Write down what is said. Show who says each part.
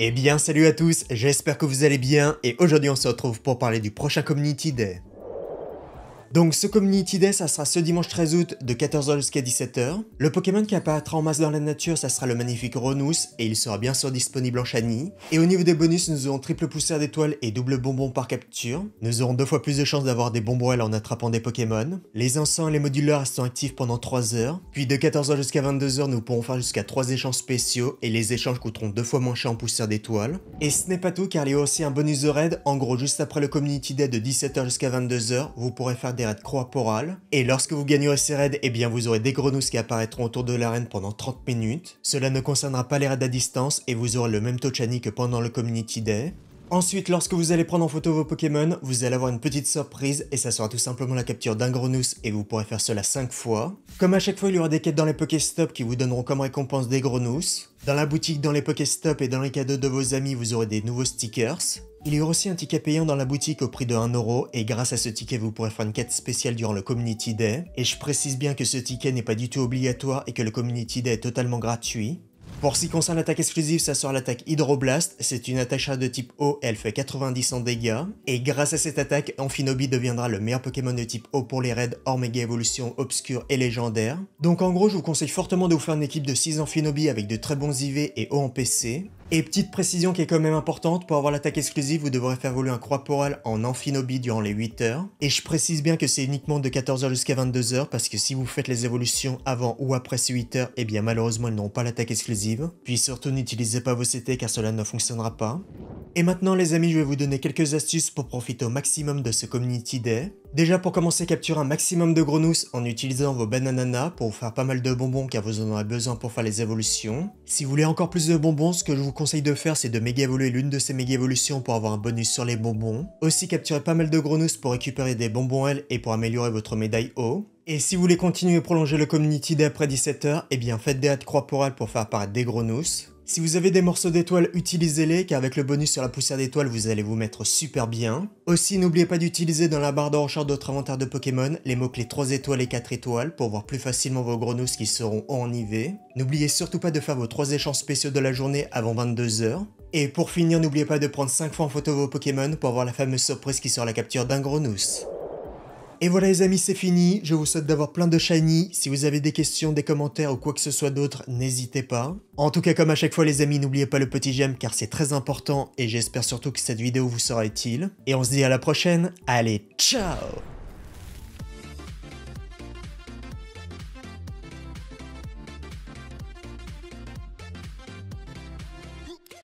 Speaker 1: Eh bien salut à tous, j'espère que vous allez bien et aujourd'hui on se retrouve pour parler du prochain Community Day. Donc ce Community Day, ça sera ce dimanche 13 août de 14h jusqu'à 17h. Le Pokémon qui apparaîtra en masse dans la nature, ça sera le magnifique renous et il sera bien sûr disponible en Shiny. Et au niveau des bonus, nous aurons triple poussière d'étoiles et double bonbon par capture. Nous aurons deux fois plus de chances d'avoir des bonbons en attrapant des Pokémon. Les encens et les moduleurs sont actifs pendant 3 heures. Puis de 14h jusqu'à 22h, nous pourrons faire jusqu'à 3 échanges spéciaux, et les échanges coûteront deux fois moins cher en poussière d'étoiles. Et ce n'est pas tout, car il y a aussi un bonus de raid, en gros juste après le Community Day de 17h jusqu'à 22h, vous pourrez faire des raids corporales. Et lorsque vous gagnerez ces raids, eh bien vous aurez des grenouilles qui apparaîtront autour de l'arène pendant 30 minutes. Cela ne concernera pas les raids à distance et vous aurez le même taux que pendant le Community Day. Ensuite, lorsque vous allez prendre en photo vos Pokémon, vous allez avoir une petite surprise et ça sera tout simplement la capture d'un grenouss et vous pourrez faire cela 5 fois. Comme à chaque fois, il y aura des quêtes dans les Pokéstop qui vous donneront comme récompense des grenousses. Dans la boutique, dans les Pokéstop et dans les cadeaux de vos amis, vous aurez des nouveaux stickers. Il y aura aussi un ticket payant dans la boutique au prix de 1€ et grâce à ce ticket vous pourrez faire une quête spéciale durant le Community Day. Et je précise bien que ce ticket n'est pas du tout obligatoire et que le Community Day est totalement gratuit. Pour ce qui concerne l'attaque exclusive, ça sort l'attaque Hydroblast, c'est une attache de type O, elle fait 90 en dégâts, et grâce à cette attaque, Amphinobi deviendra le meilleur Pokémon de type O pour les raids hors méga évolution obscure et légendaire. Donc en gros, je vous conseille fortement de vous faire une équipe de 6 Amphinobi avec de très bons IV et O en PC, et petite précision qui est quand même importante, pour avoir l'attaque exclusive, vous devrez faire voler un croix poral en amphinobi durant les 8 heures. Et je précise bien que c'est uniquement de 14h jusqu'à 22h, parce que si vous faites les évolutions avant ou après ces 8 heures, eh bien malheureusement ils n'auront pas l'attaque exclusive. Puis surtout n'utilisez pas vos CT car cela ne fonctionnera pas. Et maintenant les amis, je vais vous donner quelques astuces pour profiter au maximum de ce Community Day. Déjà pour commencer, capture un maximum de grenouilles en utilisant vos banananas pour vous faire pas mal de bonbons car vous en aurez besoin pour faire les évolutions. Si vous voulez encore plus de bonbons, ce que je vous conseille de faire c'est de méga évoluer l'une de ces méga évolutions pour avoir un bonus sur les bonbons. Aussi capturez pas mal de grenouilles pour récupérer des bonbons L et pour améliorer votre médaille O. Et si vous voulez continuer et prolonger le community day après 17h, et bien faites des hâtes croix pour elle pour faire apparaître des grenouilles. Si vous avez des morceaux d'étoiles, utilisez-les, car avec le bonus sur la poussière d'étoiles, vous allez vous mettre super bien. Aussi, n'oubliez pas d'utiliser dans la barre de recherche de votre inventaire de Pokémon les mots-clés 3 étoiles et 4 étoiles pour voir plus facilement vos grenouilles qui seront en IV. N'oubliez surtout pas de faire vos 3 échanges spéciaux de la journée avant 22h. Et pour finir, n'oubliez pas de prendre 5 fois en photo vos Pokémon pour voir la fameuse surprise qui sera la capture d'un grenous. Et voilà les amis, c'est fini. Je vous souhaite d'avoir plein de shiny. Si vous avez des questions, des commentaires ou quoi que ce soit d'autre, n'hésitez pas. En tout cas, comme à chaque fois les amis, n'oubliez pas le petit j'aime car c'est très important et j'espère surtout que cette vidéo vous sera utile. Et on se dit à la prochaine. Allez, ciao